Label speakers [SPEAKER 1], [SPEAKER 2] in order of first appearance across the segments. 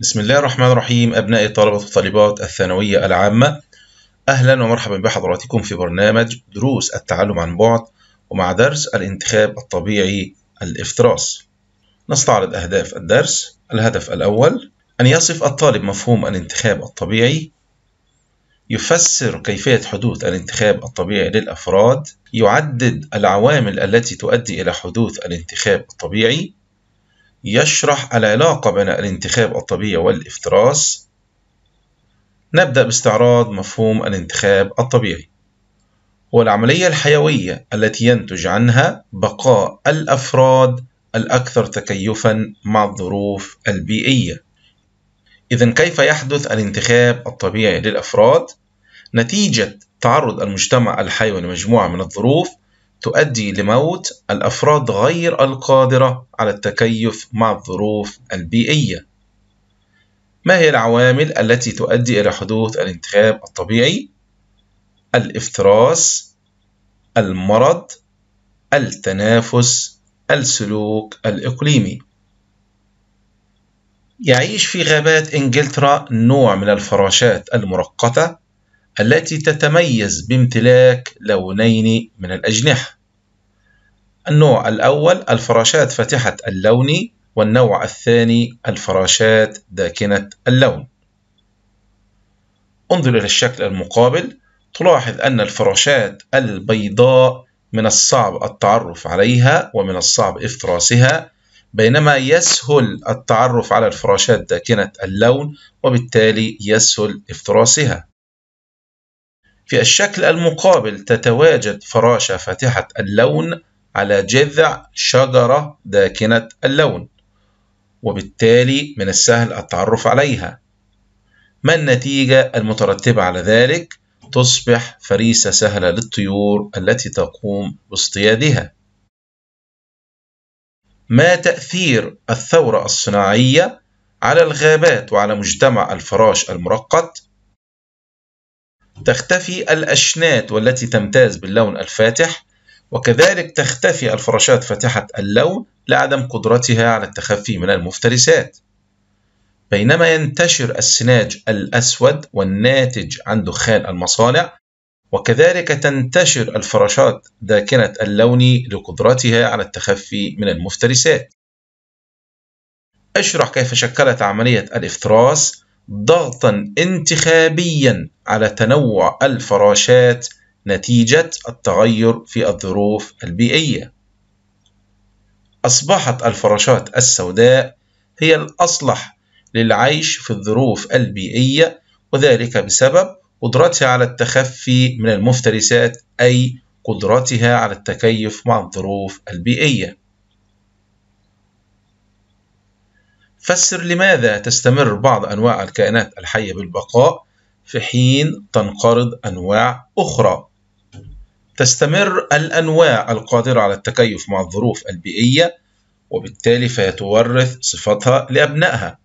[SPEAKER 1] بسم الله الرحمن الرحيم أبنائي طلبة وطالبات الثانوية العامة أهلا ومرحبا بحضراتكم في برنامج دروس التعلم عن بعد ومع درس الانتخاب الطبيعي الافتراس نستعرض أهداف الدرس الهدف الأول أن يصف الطالب مفهوم الانتخاب الطبيعي يفسر كيفية حدوث الانتخاب الطبيعي للأفراد يعدد العوامل التي تؤدي إلى حدوث الانتخاب الطبيعي يشرح العلاقة بين الانتخاب الطبيعي والافتراس نبدأ باستعراض مفهوم الانتخاب الطبيعي هو العملية الحيوية التي ينتج عنها بقاء الأفراد الأكثر تكيفا مع الظروف البيئية إذا كيف يحدث الانتخاب الطبيعي للأفراد؟ نتيجة تعرض المجتمع الحيوي لمجموعة من الظروف تؤدي لموت الأفراد غير القادرة على التكيف مع الظروف البيئية. ما هي العوامل التي تؤدي إلى حدوث الانتخاب الطبيعي؟ الافتراس، المرض، التنافس، السلوك الإقليمي. يعيش في غابات إنجلترا نوع من الفراشات المرقطه التي تتميز بامتلاك لونين من الأجنحة النوع الأول الفراشات فاتحة اللون والنوع الثاني الفراشات داكنة اللون انظر إلى الشكل المقابل تلاحظ أن الفراشات البيضاء من الصعب التعرف عليها ومن الصعب إفتراسها بينما يسهل التعرف على الفراشات داكنة اللون وبالتالي يسهل إفتراسها في الشكل المقابل تتواجد فراشة فاتحة اللون على جذع شجرة داكنة اللون وبالتالي من السهل التعرف عليها ما النتيجة المترتبة على ذلك؟ تصبح فريسة سهلة للطيور التي تقوم باصطيادها ما تأثير الثورة الصناعية على الغابات وعلى مجتمع الفراش المرقط؟ تختفي الأشنات والتي تمتاز باللون الفاتح وكذلك تختفي الفراشات فاتحة اللون لعدم قدرتها على التخفي من المفترسات بينما ينتشر السناج الأسود والناتج عن دخان المصانع وكذلك تنتشر الفراشات داكنة اللون لقدرتها على التخفي من المفترسات اشرح كيف شكلت عملية الإفتراس ضغطا انتخابيا على تنوع الفراشات نتيجة التغير في الظروف البيئية. أصبحت الفراشات السوداء هي الأصلح للعيش في الظروف البيئية وذلك بسبب قدرتها على التخفي من المفترسات أي قدرتها على التكيف مع الظروف البيئية. فسر لماذا تستمر بعض أنواع الكائنات الحية بالبقاء في حين تنقرض أنواع أخرى تستمر الأنواع القادرة على التكيف مع الظروف البيئية وبالتالي فهي تورث صفتها لأبنائها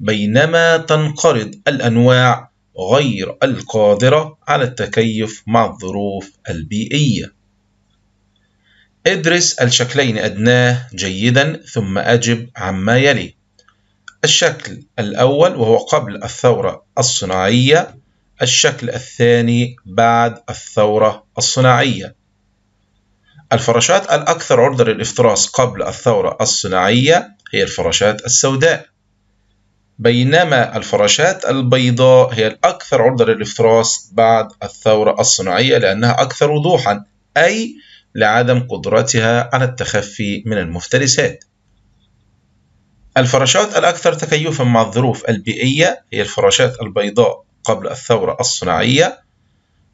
[SPEAKER 1] بينما تنقرض الأنواع غير القادرة على التكيف مع الظروف البيئية ادرس الشكلين أدناه جيدا ثم أجب عما يلي الشكل الأول وهو قبل الثورة الصناعية الشكل الثاني بعد الثورة الصناعية الفراشات الأكثر عرضة للافتراس قبل الثورة الصناعية هي الفراشات السوداء بينما الفراشات البيضاء هي الأكثر عرضة للافتراس بعد الثورة الصناعية لأنها أكثر وضوحا أي لعدم قدرتها على التخفي من المفترسات الفراشات الأكثر تكيفا مع الظروف البيئية هي الفراشات البيضاء قبل الثورة الصناعية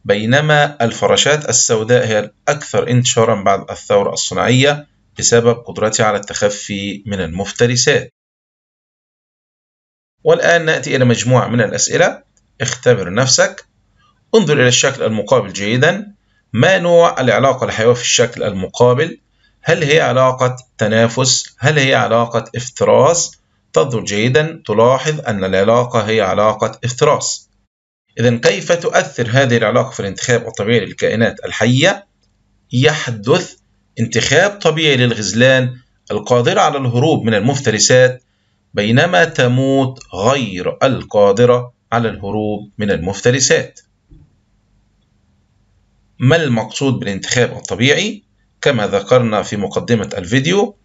[SPEAKER 1] بينما الفراشات السوداء هي الأكثر انتشارا بعد الثورة الصناعية بسبب قدرتها على التخفي من المفترسات والآن نأتي إلى مجموعة من الأسئلة اختبر نفسك انظر إلى الشكل المقابل جيدا ما نوع العلاقة الحيوية في الشكل المقابل هل هي علاقة تنافس؟ هل هي علاقة افتراس؟ تنظر جيدا تلاحظ أن العلاقة هي علاقة افتراس إذا كيف تؤثر هذه العلاقة في الانتخاب الطبيعي للكائنات الحية؟ يحدث انتخاب طبيعي للغزلان القادرة على الهروب من المفترسات بينما تموت غير القادرة على الهروب من المفترسات. ما المقصود بالانتخاب الطبيعي؟ كما ذكرنا في مقدمة الفيديو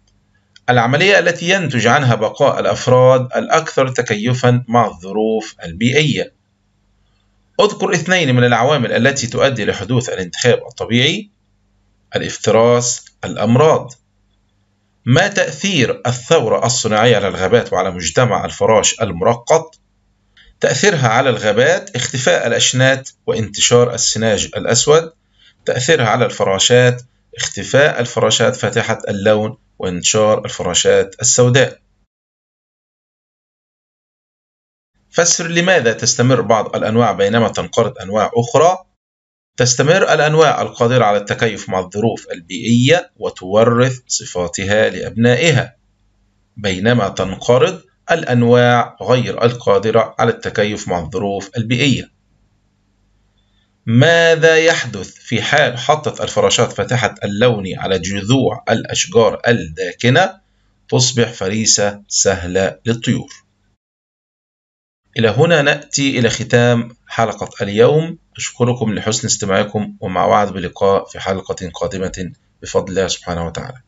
[SPEAKER 1] العملية التي ينتج عنها بقاء الأفراد الأكثر تكيفا مع الظروف البيئية أذكر اثنين من العوامل التي تؤدي لحدوث الانتخاب الطبيعي الافتراس الأمراض ما تأثير الثورة الصناعية على الغابات وعلى مجتمع الفراش المرقط؟ تأثيرها على الغابات اختفاء الأشنات وانتشار السناج الأسود تأثيرها على الفراشات اختفاء الفراشات فاتحة اللون وإنتشار الفراشات السوداء فسر لماذا تستمر بعض الأنواع بينما تنقرض أنواع أخرى تستمر الأنواع القادرة على التكيف مع الظروف البيئية وتورث صفاتها لأبنائها بينما تنقرض الأنواع غير القادرة على التكيف مع الظروف البيئية ماذا يحدث في حال حطت الفراشات فتحة اللون على جذوع الأشجار الداكنة؟ تصبح فريسة سهلة للطيور. إلى هنا نأتي إلى ختام حلقة اليوم أشكركم لحسن استماعكم ومع وعد بلقاء في حلقة قادمة بفضل الله سبحانه وتعالى